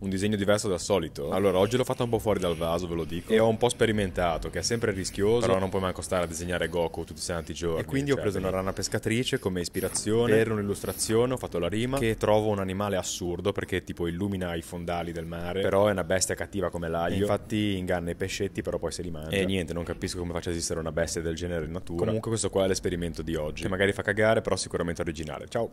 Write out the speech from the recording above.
un disegno diverso dal solito. Allora, oggi l'ho fatta un po' fuori dal vaso, ve lo dico. E ho un po' sperimentato, che è sempre rischioso. Però non puoi manco stare a disegnare Goku tutti i santi giorni. E quindi cioè, ho preso una rana pescatrice come ispirazione. Per un'illustrazione ho fatto la rima. Che trovo un animale assurdo perché tipo illumina i fondali del mare. Però è una bestia cattiva come l'aglio. E infatti inganna i pescetti, però poi se li mangia. E niente, non capisco come faccia esistere una bestia del genere in natura. Comunque, questo qua è l'esperimento di oggi. Che magari fa cagare, però sicuramente originale. Ciao.